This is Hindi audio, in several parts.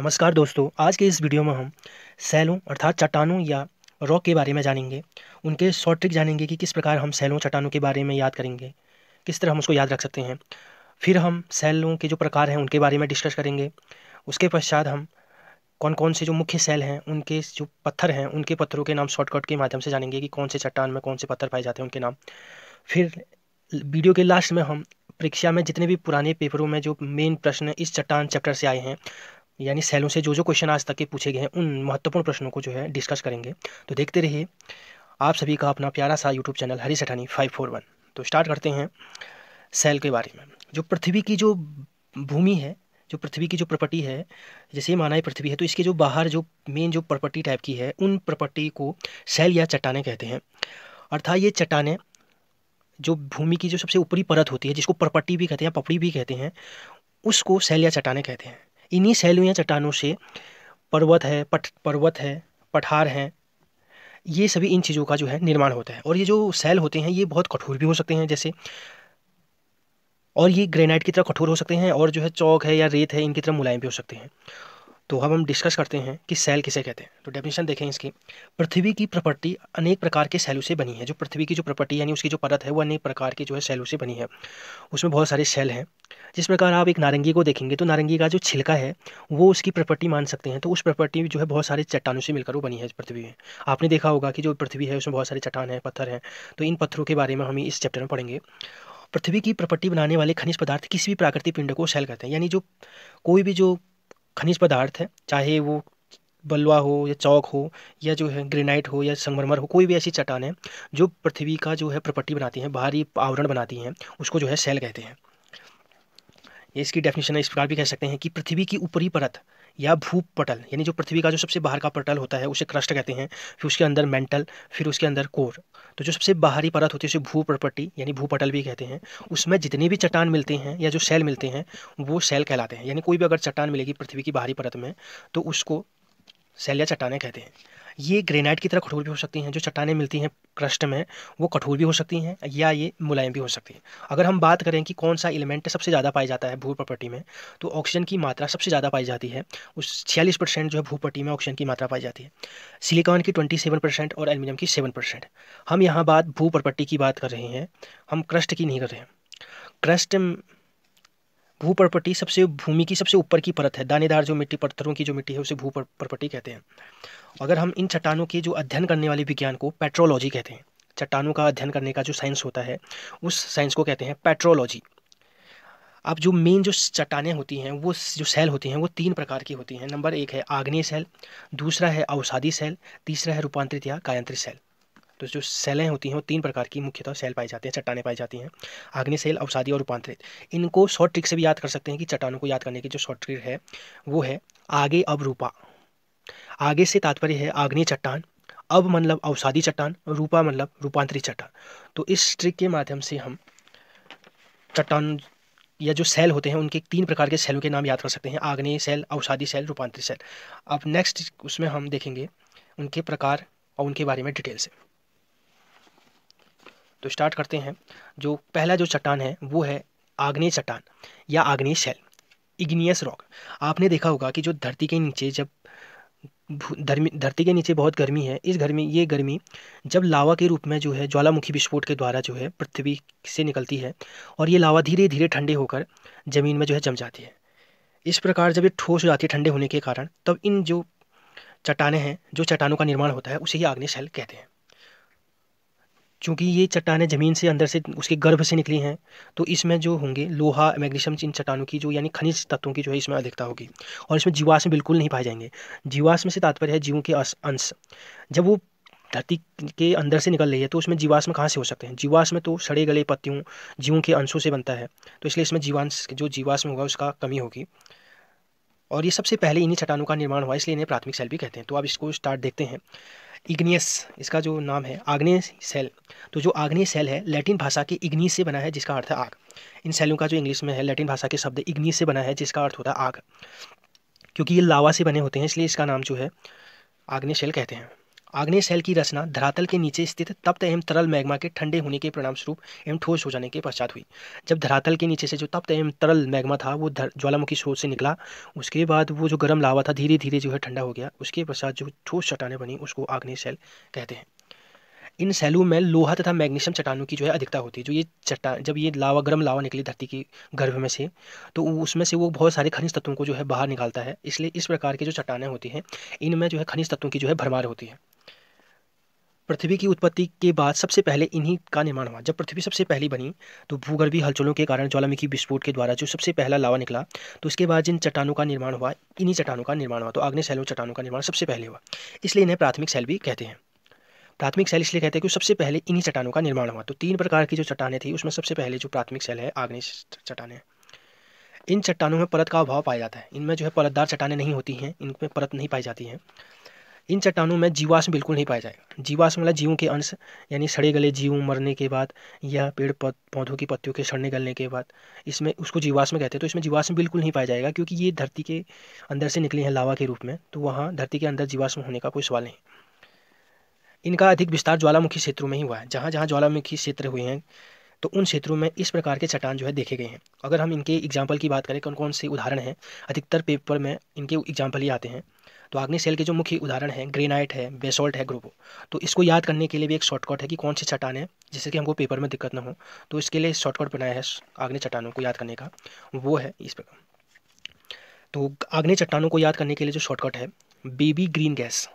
नमस्कार दोस्तों आज के इस वीडियो में हम सैलों अर्थात चट्टानों या रॉक के बारे में जानेंगे उनके शॉर्ट ट्रिक जानेंगे कि किस प्रकार हम सैलों चट्टानों के बारे में याद करेंगे किस तरह हम उसको याद रख सकते हैं फिर हम सैलों के जो प्रकार हैं उनके बारे में डिस्कस करेंगे उसके पश्चात हम कौन कौन से जो मुख्य सेल हैं उनके जो पत्थर हैं उनके पत्थरों के नाम शॉर्टकट के माध्यम से जानेंगे कि कौन से चट्टान में कौन से पत्थर पाए जाते हैं उनके नाम फिर वीडियो के लास्ट में हम परीक्षा में जितने भी पुराने पेपरों में जो मेन प्रश्न इस चट्टान चैप्टर से आए हैं यानी सेलों से जो जो क्वेश्चन आज तक के पूछे गए हैं उन महत्वपूर्ण प्रश्नों को जो है डिस्कस करेंगे तो देखते रहिए आप सभी का अपना प्यारा सा YouTube channel Hari Sathani five four one तो स्टार्ट करते हैं सेल के बारे में जो पृथ्वी की जो भूमि है जो पृथ्वी की जो प्रॉपर्टी है जैसे माना है पृथ्वी है तो इसके जो बाहर जो मेन जो प्रॉपर्टी टाइप की है उन प्रॉपर्टी को सेल या चट्टाने कहते हैं अर्थात ये चट्टाने जो भूमि की जो सबसे ऊपरी परत होती है जिसको प्रॉपर्टी भी कहते हैं पपड़ी भी कहते हैं उसको सेल या चट्टाने कहते हैं इन्हीं शैलियों या चट्टानों से पर्वत है पट पर्वत है पठार हैं ये सभी इन चीज़ों का जो है निर्माण होता है और ये जो सेल होते हैं ये बहुत कठोर भी हो सकते हैं जैसे और ये ग्रेनाइट की तरह कठोर हो सकते हैं और जो है चौक है या रेत है इनकी तरह मुलायम भी हो सकते हैं तो अब हम डिस्कस करते हैं कि सेल किसे कहते हैं तो डेफिनेशन देखें इसकी पृथ्वी की प्रॉपर्टी अनेक प्रकार के सेलों से बनी है जो पृथ्वी की जो प्रॉपर्टी यानी उसकी जो परत है वो अनेक प्रकार की जो है सेलों से बनी है उसमें बहुत सारे सेल हैं जिस प्रकार आप एक नारंगी को देखेंगे तो नारंगी का जो छिलका है वो उसकी प्रॉपर्टी मान सकते हैं तो उस प्रॉपर्टी जो है बहुत सारे चट्टानों से मिलकर वो बनी है पृथ्वी में आपने देखा होगा कि जो पृथ्वी है उसमें बहुत सारे चट्टान हैं पत्थर हैं तो इन पत्थरों के बारे में हम इस चैप्टर में पढ़ेंगे पृथ्वी की प्रॉपर्टी बनाने वाले खनिज पदार्थ किसी भी प्राकृतिक पिंड को सेल करते हैं यानी जो कोई भी जो खनिज पदार्थ है चाहे वो बलुआ हो या चौक हो या जो है ग्रेनाइट हो या संगमरमर हो कोई भी ऐसी चट्टान है जो पृथ्वी का जो है प्रपट्टी बनाती हैं बाहरी आवरण बनाती हैं उसको जो है सेल कहते हैं इसकी डेफिनेशन इस प्रकार भी कह सकते हैं कि पृथ्वी की ऊपरी परत या भूपटल यानी जो पृथ्वी का जो सबसे बाहर का पटल होता है उसे क्रस्ट कहते हैं फिर उसके अंदर मेंटल फिर उसके अंदर कोर तो जो सबसे बाहरी परत होती है उसे भू प्रपट्टी यानी भूपटल भी कहते हैं उसमें जितने भी चट्टान मिलते हैं या जो सेल मिलते हैं वो सेल कहलाते हैं यानी कोई भी अगर चट्टान मिलेगी पृथ्वी की बाहरी परत में तो उसको सेल या चट्टाने कहते हैं ये ग्रेनाइट की तरह कठोर भी हो सकती हैं जो चट्टाने मिलती हैं क्रस्ट में वो कठोर भी हो सकती हैं या ये मुलायम भी हो सकती हैं अगर हम बात करें कि कौन सा एलिमेंट सबसे ज़्यादा पाया जाता है भू प्रॉपर्टी में तो ऑक्सीजन की मात्रा सबसे ज़्यादा पाई जाती है उस छियालीस परसेंट जो है भूपट्टी में ऑक्सीजन की मात्रा पाई जाती है सिलिकॉन की ट्वेंटी सेवन परसेंट और एल्यूमिनियम की सेवन परसेंट हम यहाँ बात भू प्रॉपर्टी की बात कर रहे हैं हम क्रस्ट की नहीं कर रहे हैं क्रस्ट भू सबसे भूमि की सबसे ऊपर की परत है दानेदार जो मिट्टी पत्थरों की जो मिट्टी है उसे भू परपटी कहते हैं अगर हम इन चट्टानों के जो अध्ययन करने वाले विज्ञान को पेट्रोलॉजी कहते हैं चट्टानों का अध्ययन करने का जो साइंस होता है उस साइंस को कहते हैं पेट्रोलॉजी अब जो मेन जो चट्टानें होती हैं वो जो सेल होती हैं वो तीन प्रकार की होती हैं नंबर एक है आग्नेय सेल दूसरा है अवसादी सेल तीसरा है रूपांतरित या कायांतरित सेल तो जो सेलें होती हैं वो तीन प्रकार की मुख्यतः सेल पाई जाती हैं चट्टाने पाई जाती हैं आग्नि सेल अवसादी और रूपांतरित इनको शॉर्ट ट्रिक से भी याद कर सकते हैं कि चट्टानों को याद करने की जो शॉर्ट ट्रिक है वो है आगे अब रूपा आगे से तात्पर्य है आग्नेय चट्टान अब मतलब अवसादी चट्टान रूपा मतलब रूपांतरित चट्टान तो इस ट्रिक के माध्यम से हम चट्टान या जो सेल होते हैं उनके तीन प्रकार के सेलों के नाम याद कर सकते हैं आग्नेय सेल अवसादी सेल रूपांतरित सेल अब नेक्स्ट उसमें हम देखेंगे उनके प्रकार और उनके बारे में डिटेल से तो स्टार्ट करते हैं जो पहला जो चट्टान है वो है आग्नेय चट्टान या आग्नेय शैल इग्नियस रॉक आपने देखा होगा कि जो धरती के नीचे जब धरती के नीचे बहुत गर्मी है इस गर्मी ये गर्मी जब लावा के रूप में जो है ज्वालामुखी विस्फोट के द्वारा जो है पृथ्वी से निकलती है और ये लावा धीरे धीरे ठंडे होकर ज़मीन में जो है जम जाती है इस प्रकार जब ये ठोस हो जाती है ठंडे होने के कारण तब इन जो चट्टाने हैं जो चट्टानों का निर्माण होता है उसे ही आग्नेय शैल कहते हैं चूँकि ये चट्टानें ज़मीन से अंदर से उसके गर्भ से निकली हैं तो इसमें जो होंगे लोहा मैग्नीशियम इन चट्टानों की जो यानी खनिज तत्वों की जो है इसमें अधिकता होगी और इसमें जीवाश्म बिल्कुल नहीं पाए जाएंगे जीवाश्म से तात्पर्य है जीवों के अंश जब वो धरती के अंदर से निकल रही है तो उसमें जीवाश्म कहाँ से हो सकते हैं जीवाश्म तो सड़े गले पत्तियों जीवों के अंशों से बनता है तो इसलिए इसमें जीवांश जो जीवाश्म होगा उसका कमी होगी और ये सबसे पहले इन्हीं चट्टानों का निर्माण हुआ इसलिए इन्हें प्राथमिक सेल भी कहते हैं तो आप इसको स्टार्ट देखते हैं इग्नियस इसका जो नाम है आग्नेय सेल तो जो आग्नेय सेल है लैटिन भाषा के इग्निस से बना है जिसका अर्थ है आग इन सेलों का जो इंग्लिश में है लैटिन भाषा के शब्द इग्नियस से बना है जिसका अर्थ होता है आग क्योंकि ये लावा से बने होते हैं इसलिए इसका नाम जो है आग्नेय सेल कहते हैं आग्नेय शैल की रचना धरातल के नीचे स्थित तप्त एवं तरल मैग्मा के ठंडे होने के परिणाम स्वरूप एवं ठोस हो जाने के पश्चात हुई जब धरातल के नीचे से जो तप्त एवं तरल मैग्मा था वो ज्वालामुखी स्रोत से निकला उसके बाद वो जो गर्म लावा था धीरे धीरे जो है ठंडा हो गया उसके पश्चात जो ठोस चट्टानें बनी उसको आग्नेय शैल कहते हैं इन सैलों में लोहा तथा मैग्नीशियम चट्टानों की जो है अधिकता होती है जो ये चट्टान जब ये लावा गर्म लावा निकली धरती की गर्भ में से तो उसमें से वो बहुत सारे खनिज तत्वों को जो है बाहर निकालता है इसलिए इस प्रकार की जो चट्टानें होती हैं इनमें जो है खनिज तत्वों की जो है भरमार होती है पृथ्वी की उत्पत्ति के बाद सबसे पहले इन्हीं का निर्माण हुआ जब पृथ्वी सबसे पहली बनी तो भूगर्भी हलचलों के कारण ज्वालामुखी विस्फोट के द्वारा जो सबसे पहला लावा निकला तो उसके बाद जिन चट्टानों का निर्माण हुआ इन्हीं चट्टानों का निर्माण हुआ तो आग्नेय शैलों चट्टानों का निर्माण सबसे पहले हुआ इसलिए इन्हें प्राथमिक शैल भी कहते हैं प्राथमिक शैल इसलिए कहते हैं कि सबसे पहले इन्हीं चट्टानों का निर्माण हुआ तो तीन प्रकार की जो चट्टानें थी उसमें सबसे पहले जो प्राथमिक शैल है आग्नेय चट्टानें इन चट्टानों में परत का अभाव पाया जाता है इनमें जो है परतदार चट्टानें नहीं होती हैं इनमें परत नहीं पाई जाती हैं इन चट्टानों में जीवाश्म बिल्कुल नहीं पाया जाएगा जीवाश्म मतलब जीवों के अंश यानी सड़े गले जीव मरने के बाद या पेड़ पौधों की पत्तियों के सड़ने गलने के बाद इसमें उसको जीवाश्म कहते हैं तो इसमें जीवाश्म बिल्कुल नहीं पाया जाएगा क्योंकि ये धरती के अंदर से निकले हैं लावा के रूप में तो वहाँ धरती के अंदर जीवाश्म होने का कोई सवाल नहीं इनका अधिक विस्तार ज्वालामुखी क्षेत्रों में ही हुआ है जहाँ जहाँ ज्वालामुखी क्षेत्र हुए हैं तो उन क्षेत्रों में इस प्रकार के चट्टान जो है देखे गए हैं अगर हम इनके एग्जाम्पल की बात करें कौन कौन से उदाहरण हैं अधिकतर पेपर में इनके एग्जाम्पल ही आते हैं तो आग्नि सेल के जो मुख्य उदाहरण हैं ग्रेनाइट है बेसोल्ट है ग्रुप तो इसको याद करने के लिए भी एक शॉर्टकट है कि कौन सी चट्टान है जिससे कि हमको पेपर में दिक्कत ना हो तो इसके लिए शॉर्टकट बनाया है आग्नि चट्टानों को याद करने का वो है इस प्रकार तो आग्नि चट्टानों को याद करने के लिए जो शॉर्टकट है baby green gas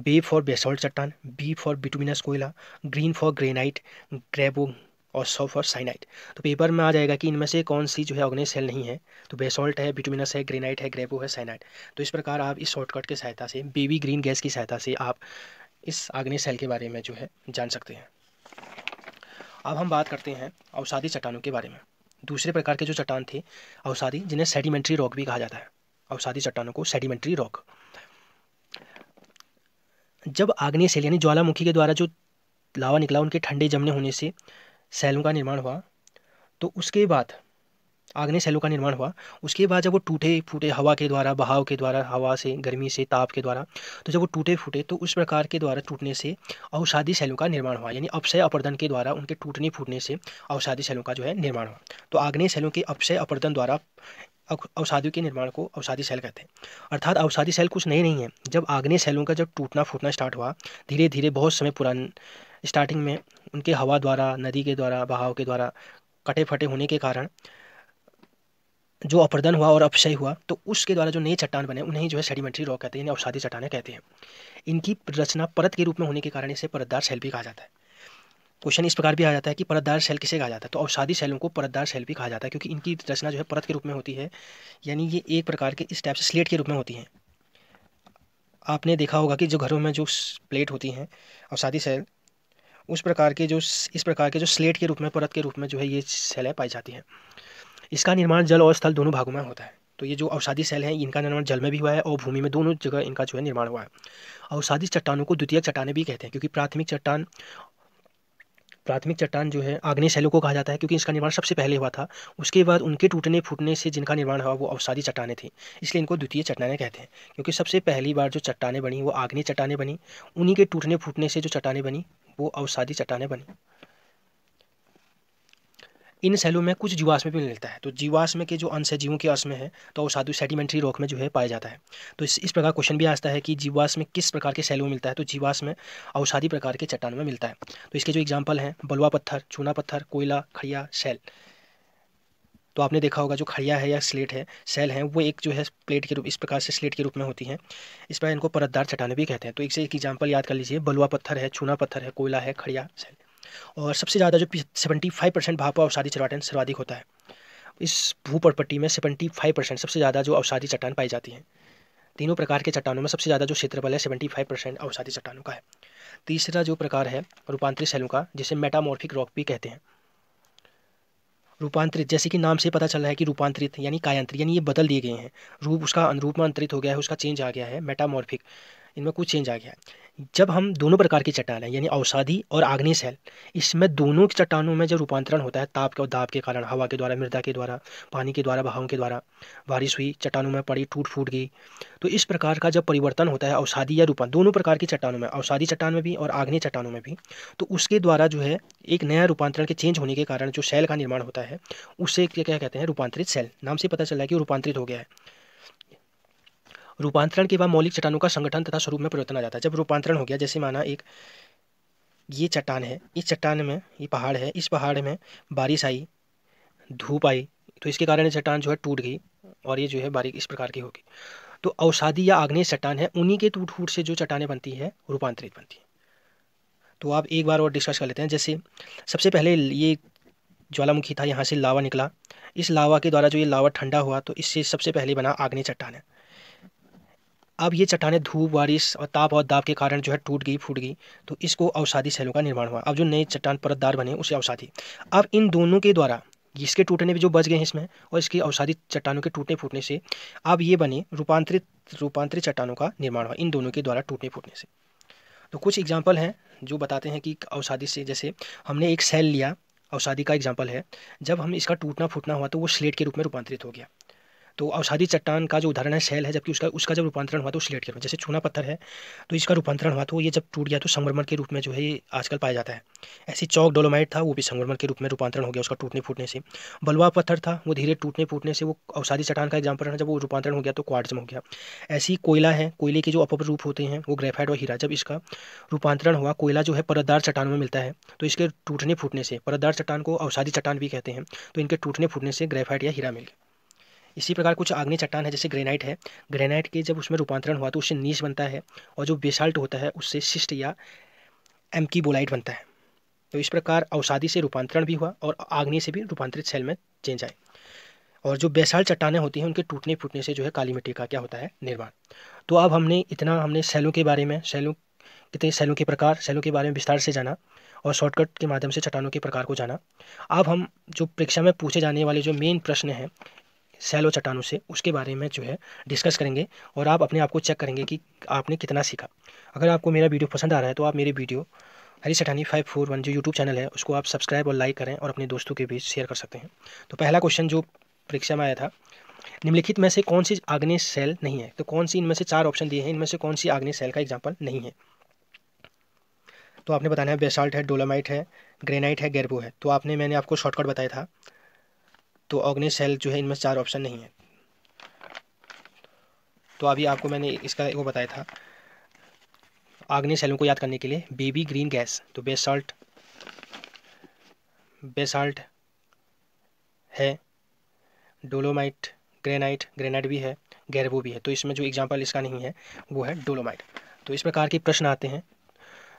B for basalt चट्टान बी फॉर बिटुमिनस कोयला ग्रीन फॉर ग्रेनाइट ग्रेबो और और साइनाइट तो पेपर में आ जाएगा कि इनमें से कौन सी जो है ऑर्गेनाइज सेल नहीं है तो बेसॉल्ट है बिटुमिनस है ग्रेनाइट है ग्रेपो है साइनाइट तो इस प्रकार आप इस शॉर्टकट की सहायता से बेबी ग्रीन गैस की सहायता से आप इस आग्नेय सेल के बारे में जो है जान सकते हैं अब हम बात करते हैं अवसादी चट्टानों के बारे में दूसरे प्रकार के जो चट्टान थे अवसादी जिन्हें सेडिमेंट्री रॉक भी कहा जाता है अवसादी चट्टानों को सेडिमेंट्री रॉक जब आग्नेय सेल यानी ज्वालामुखी के द्वारा जो लावा निकला उनके ठंडे जमने होने से सैलों का निर्माण हुआ तो उसके बाद आग्नेय सैलों का निर्माण हुआ उसके बाद जब वो टूटे फूटे हवा के द्वारा बहाव के द्वारा हवा से गर्मी से ताप के द्वारा तो जब वो टूटे फूटे तो उस प्रकार के द्वारा टूटने से अवसादी सैलों का निर्माण हुआ यानी अपशय अपर्दन के द्वारा उनके टूटने फूटने से अवसादी सैलों का जो है निर्माण हुआ तो आग्नेय सैलों के अपशय अपर्दन द्वारा अवसादियों के निर्माण को अवसादी सेल कहते हैं अर्थात अवसादी सेल कुछ नए नहीं है जब आग्नेय सैलों का जब टूटना फूटना स्टार्ट हुआ धीरे धीरे बहुत समय पुरान स्टार्टिंग में उनके हवा द्वारा नदी के द्वारा बहाव के द्वारा कटे फटे होने के कारण जो अपर्दन हुआ और अपशय हुआ तो उसके द्वारा जो नए चट्टान बने उन्हें जो है सेडिमेंट्री रॉक कहते हैं यानी अवसादी चट्टाने कहते हैं इनकी रचना परत के रूप में होने के कारण इसे परतदार शैल भी कहा जाता है क्वेश्चन इस प्रकार भी आ जाता है कि परतदार शैल किसे कहा जाता है तो अवसादी शैलों को परतदार शैल भी कहा जाता है क्योंकि इनकी रचना जो है परत के रूप में होती है यानी ये एक प्रकार के इस टाइप से स्लेट के रूप में होती हैं आपने देखा होगा कि जो घरों में जो प्लेट होती हैं अवसादी शैल उस प्रकार के जो इस प्रकार के जो स्लेट के रूप में परत के रूप में जो है ये सेलें पाई जाती हैं इसका निर्माण जल और स्थल दोनों भागों में होता है तो ये जो औषधि सेल हैं इनका निर्माण जल में भी हुआ है और भूमि में दोनों जगह इनका जो है निर्माण हुआ है औषधि चट्टानों को द्वितीय चट्टाने भी कहते हैं क्योंकि प्राथमिक चट्टान प्राथमिक चट्टान जो है आग्नेय शैलों को कहा जाता है क्योंकि इसका निर्माण सबसे पहले हुआ था उसके बाद उनके टूटने फूटने से जिनका निर्माण हुआ वो औषधि चट्टाने थी इसलिए इनको द्वितीय चट्टाने कहते हैं क्योंकि सबसे पहली बार जो चट्टाने बनी वो आग्नेय चट्टाने बनी उन्हीं के टूटने फूटने से जो चट्टाने बनी वो अवसादी चट्टाने बनी इन सेलों में कुछ जीवाश्म भी मिलता है तो जीवाश्म के जो अंश है जीवों के अंश में है तो अवसाधु सेडिमेंट्री रॉक में जो है पाया जाता है तो इस इस प्रकार क्वेश्चन भी आता है कि जीवाश्म किस प्रकार के सेलों में मिलता है तो जीवाश्म अवसादी प्रकार के चट्टान में मिलता है तो इसके जो एग्जाम्पल हैं बलुआ पत्थर चूना पत्थर कोयला खड़िया सेल तो आपने देखा होगा जो खड़िया है या स्लेट है सेल है वो एक जो है प्लेट के रूप इस प्रकार से स्लेट के रूप में होती है इस पर इनको परतदार चटाने भी कहते हैं तो एक से एक एग्जाम्पल याद कर लीजिए बलुआ पत्थर है चूना पत्थर है कोयला है खड़िया सेल और सबसे ज़्यादा जो सेवेंटी फाइव परसेंट भापा और चटाटन सर्वाधिक होता है इस भू भूपटपट्टी में सेवेंटी फाइव परसेंट सबसे ज़्यादा जो अवसादी चट्टान पाई जाती हैं तीनों प्रकार के चट्टानों में सबसे ज़्यादा जो क्षेत्रफल है सेवेंटी फाइव परसेंट अवसादी चट्टानों का है तीसरा जो प्रकार है रूपांतरित सेलों का जिसे मेटामॉर्फिक रॉक भी कहते हैं रूपांतरित जैसे कि नाम से पता चल रहा है कि रूपांतरित यानी कायांतरित यानी ये बदल दिए गए हैं रूप उसका अंतरित हो गया है उसका चेंज आ गया है मेटामॉर्फिक इनमें कुछ चेंज आ गया है जब हम दोनों प्रकार की चट्टान यानी औषधि और आग्नेय शैल इसमें दोनों की चट्टानों में जो रूपांतरण होता है ताप के और दाब के कारण हवा के द्वारा मृदा के द्वारा पानी के द्वारा बहाव के द्वारा बारिश हुई चट्टानों में पड़ी टूट फूट गई तो इस प्रकार का जब परिवर्तन होता है औषधि या रूपांतर दोनों प्रकार की चट्टानों में औषधि चट्टान में भी और आग्नेय चट्टानों में भी तो उसके द्वारा जो है एक नया रूपांतरण के चेंज होने के कारण जो शैल का निर्माण होता है उसे क्या कहते हैं रूपांतरित शैल नाम से पता चला है कि रूपांतरित हो गया है रूपांतरण के बाद मौलिक चट्टानों का संगठन तथा स्वरूप में परिवर्तन आ जाता है जब रूपांतरण हो गया जैसे माना एक ये चट्टान है इस चट्टान में ये पहाड़ है इस पहाड़ में बारिश आई धूप आई तो इसके कारण ये चट्टान जो है टूट गई और ये जो है बारीक इस प्रकार की होगी तो औषादी या आग्नेय चट्टान है उन्हीं के टूट फूट से जो चट्टाने बनती है रूपांतरित बनती है तो आप एक बार और डिस्कस कर लेते हैं जैसे सबसे पहले ये ज्वालामुखी था यहाँ से लावा निकला इस लावा के द्वारा जो ये लावा ठंडा हुआ तो इससे सबसे पहले बना आग्नेय चट्टान है अब ये चट्टाने धूप बारिश और ताप और दाब के कारण जो है टूट गई फूट गई तो इसको अवसादी शैलों का निर्माण हुआ अब जो नए चट्टान परतदार बने उसे अवसादी अब इन दोनों के द्वारा इसके टूटने भी जो बच गए हैं इसमें और इसकी अवसादी चट्टानों के टूटने फूटने से अब ये बने रूपांतरित रूपांतरित चट्टानों का निर्माण हुआ इन दोनों के द्वारा टूटने फूटने से तो कुछ एग्जाम्पल हैं जो बताते हैं कि अवसादी से जैसे हमने एक सेल लिया अवसादी का एग्जाम्पल है जब हम इसका टूटना फूटना हुआ तो वो स्लेट के रूप में रूपांतरित हो गया तो औषधि चट्टान का जो उदाहरण है शैल है जबकि उसका उसका जब रूपांतरण हुआ तो स्लेट के रूप में जैसे चूना पत्थर है तो इसका रूपांतरण हुआ तो ये जब टूट गया तो संगमरमर के रूप में जो है ये आजकल पाया जाता है ऐसी चौक डोलोमाइट था वो भी संगमरमर के रूप में रूपांतरण हो गया उसका टूटने फूटने से बलवा पत्थर था वो धीरे टूटने फूटने से वो औषधि चट्टान का एग्जाम्पल है जब वो रूपांतरण हो गया तो क्वार्ट्ज हो गया ऐसी कोयला है कोयले के जो अपर रूप होते हैं वो ग्रेफाइड और हीरा जब इसका रूपांतरण हुआ कोयला जो है परतदार चट्टान में मिलता है तो इसके टूटने फूटने से परतदार चट्टान को औषधि चट्टान भी कहते हैं तो इनके टूटने फूटने से ग्रेफाइड या हीरा मिल गया इसी प्रकार कुछ आग्नेय चट्टान है जैसे ग्रेनाइट है ग्रेनाइट के जब उसमें रूपांतरण हुआ तो उससे नीच बनता है और जो बेसाल्ट होता है उससे शिष्ट या एम्कीबोलाइट बनता है तो इस प्रकार अवसादी से रूपांतरण भी हुआ और आग्नि से भी रूपांतरित सेल में चेंज आए और जो बेसाल चट्टाने होती हैं उनके टूटने फूटने से जो है काली मिट्टी का क्या होता है निर्माण तो अब हमने इतना हमने सेलों के बारे में सेलों कितने सेलों के प्रकार सेलों के बारे में विस्तार से जाना और शॉर्टकट के माध्यम से चट्टानों के प्रकार को जाना अब हम जो परीक्षा में पूछे जाने वाले जो मेन प्रश्न हैं सैलो चट्टानों से उसके बारे में जो है डिस्कस करेंगे और आप अपने आप को चेक करेंगे कि आपने कितना सीखा अगर आपको मेरा वीडियो पसंद आ रहा है तो आप मेरे video Hari Sathani five four one जो यूट्यूब चैनल है उसको आप सब्सक्राइब और लाइक करें और अपने दोस्तों के बीच शेयर कर सकते हैं तो पहला क्वेश्चन जो परीक्षा में आया था निम्नलिखित में से कौन सी आग्नेय सेल नहीं है तो कौन सी इनमें से चार ऑप्शन दिए हैं इनमें से कौन सी आग्नेय सेल का एग्जाम्पल नहीं है तो आपने बताना है बेसाल्ट है डोलामाइट है ग्रेनाइट है गैरबो है तो आपने मैंने आपको शॉर्टकट बताया था तो ऑर्गेनिक सेल जो है इनमें चार ऑप्शन नहीं है तो अभी आपको मैंने इसका वो बताया था आग्नेय सेलों को याद करने के लिए बीबी ग्रीन गैस तो बेसाल्ट बेसाल्ट है डोलोमाइट ग्रेनाइट ग्रेनाइट भी है गैरबो भी है तो इसमें जो एग्जांपल इसका नहीं है वो है डोलोमाइट तो इस प्रकार के प्रश्न आते हैं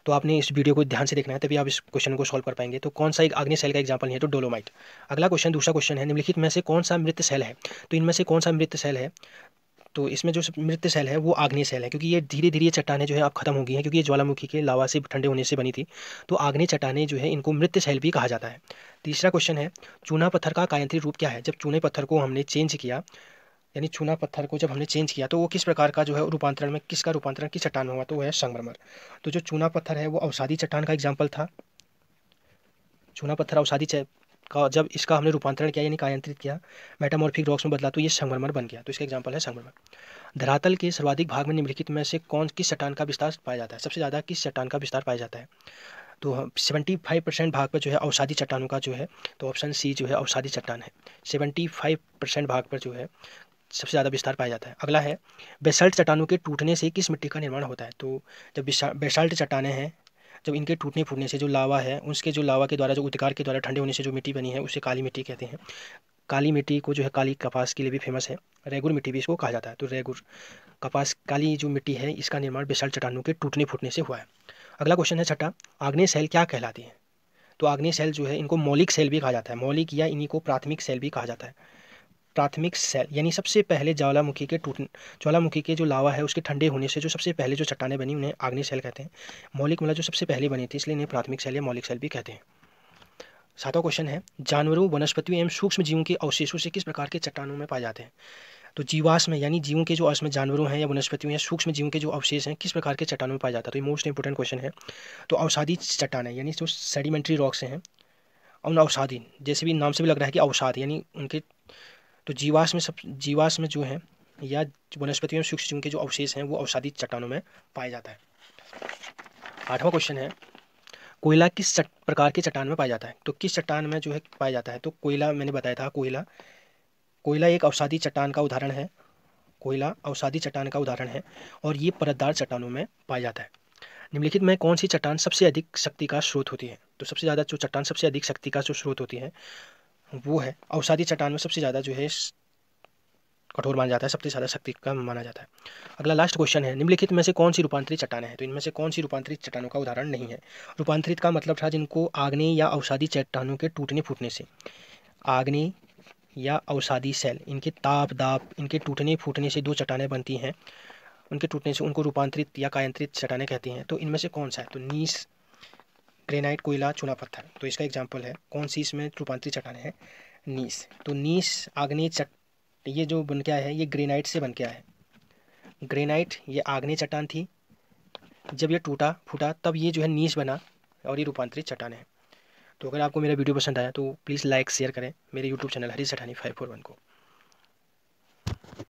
तो आपने इस वीडियो को ध्यान से देखना है तभी आप इस क्वेश्चन को सॉल्व कर पाएंगे तो कौन सा एक आग्नि सेल का एग्जाम्पल है तो डोलोमाइट अगला क्वेश्चन दूसरा क्वेश्चन है निम्नलिखित में से कौन सा मृत सेल है तो इनमें से कौन सा मृत सेल है तो इसमें जो मृत सेल है वो आग्नेय सेल है क्योंकि ये धीरे धीरे ये चट्टाने जो है अब खत्म हो गई हैं क्योंकि ये ज्वालामुखी के लावा से ठंडे होने से बनी थी तो आग्नेय चट्टाने जो है इनको मृत सेल भी कहा जाता है तीसरा क्वेश्चन है चूना पत्थर का कायंत्री रूप क्या है जब चूने पत्थर को हमने चेंज किया यानी चूना पत्थर को जब हमने चेंज किया तो वो किस प्रकार का जो है रूपांतरण में किसका रूपांतरण किस चट्टान में हुआ तो वो है संगमरमर तो जो चूना पत्थर है वो अवसादी चट्टान का एग्जाम्पल था चूना पत्थर अवसादी का जब इसका हमने रूपांतरण किया यानी कायांत्रित किया मेटामॉर्फिक रॉक्स में बदला तो ये संगमरमर बन गया तो इसका एग्जाम्पल है संगमरमर धरातल के सर्वाधिक भाग में निम्नलिखित में से कौन किस चट्टान का विस्तार पाया जाता है सबसे ज़्यादा किस चट्टान का विस्तार पाया जाता है तो सेवेंटी फाइव परसेंट भाग पर जो है औषादी चट्टानों का जो है तो ऑप्शन सी जो है औषादी चट्टान है सेवेंटी फाइव परसेंट भाग पर जो है सबसे ज़्यादा विस्तार पाया जाता है अगला है बेसल्ट चट्टानों के टूटने से किस मिट्टी का निर्माण होता है तो जब बेसल्ट चट्टाने हैं जब इनके टूटने फूटने से जो लावा है उसके जो लावा के द्वारा जो उद्गार के द्वारा ठंडे होने से जो मिट्टी बनी है उसे काली मिट्टी कहते हैं काली मिट्टी को जो है काली कपास के लिए भी फेमस है रेगुर मिट्टी भी इसको कहा जाता है तो रेगुर कपास काली जो मिट्टी है इसका निर्माण बेसल्ट चट्टानों के टूटने फूटने से हुआ है अगला क्वेश्चन है छठा आग्नेय सेल क्या कहलाती है तो आग्नेय सेल जो है इनको मौलिक सेल भी कहा जाता है मौलिक या इन्हीं को प्राथमिक सेल भी कहा जाता है प्राथमिक सेल यानी सबसे पहले ज्वालामुखी के टूट ज्वालामुखी के जो लावा है उसके ठंडे होने से जो सबसे पहले जो चट्टाने बनी उन्हें आग्नि सेल कहते हैं मौलिक मला जो सबसे पहले बनी थी इसलिए इन्हें प्राथमिक सेल या मौलिक सेल भी कहते हैं सातवां क्वेश्चन है जानवरों वनस्पतियों एवं सूक्ष्म जीवों के अवशेषों से किस प्रकार के चट्टानों में पाए जाते हैं तो जीवाश्म यानी जीवों के जो अश्म जानवरों हैं या वनस्पतियों या सूक्ष्म जीवों के जो अवशेष हैं किस प्रकार के चट्टानों में पाया जाता है तो ये मोस्ट इंपॉर्टेंट क्वेश्चन है तो अवसादी चट्टान है यानी जो सेडिमेंट्री रॉक्स हैं उन अवसादी जैसे भी नाम से भी लग रहा है कि अवसाद यानी उनके तो जीवाश्म में सब जीवाश्म में जो है या वनस्पति में सूक्ष्म के जो अवशेष हैं वो अवसादित चट्टानों में पाया जाता है आठवां क्वेश्चन है कोयला किस प्रकार के चट्टान में पाया जाता है तो किस चट्टान में जो है पाया जाता है तो कोयला मैंने बताया था कोयला कोयला एक अवसादी चट्टान का उदाहरण है कोयला अवसादी चट्टान का उदाहरण है और ये परतदार चट्टानों में पाया जाता है निम्नलिखित में कौन सी चट्टान सबसे अधिक शक्ति का स्रोत होती है तो सबसे ज़्यादा जो चट्टान सबसे अधिक शक्ति का जो स्रोत होती है वो है अवसादी चट्टान में सबसे ज़्यादा जो है कठोर माना जाता है सबसे ज़्यादा शक्ति का माना जाता है अगला लास्ट क्वेश्चन है निम्नलिखित में से कौन सी रूपांतरित चट्टान है तो इनमें से कौन सी रूपांतरित चट्टानों का उदाहरण नहीं है रूपांतरित का मतलब था जिनको आग्नेय या औषादी चट्टानों के टूटने फूटने से आग्नेय या औषादी सेल इनके ताप दाप इनके टूटने फूटने से दो चट्टानें बनती हैं उनके टूटने से उनको रूपांतरित या कायंत्रित चट्टानें कहती हैं तो इनमें से कौन सा है तो नीस ग्रेनाइट कोयला चूना पत्थर तो इसका एग्जाम्पल है कौन सी इसमें रूपांतरित चट्टाने हैं नीस तो नीस आग्नेय चट ये जो बन क्या है ये ग्रेनाइट से बन क्या है ग्रेनाइट ये आग्नेय चट्टान थी जब ये टूटा फूटा तब ये जो है नीस बना और ये रूपांतरित चट्टान है तो अगर आपको मेरा वीडियो पसंद आया तो प्लीज़ लाइक शेयर करें मेरे YouTube channel Hari Sathani five four one को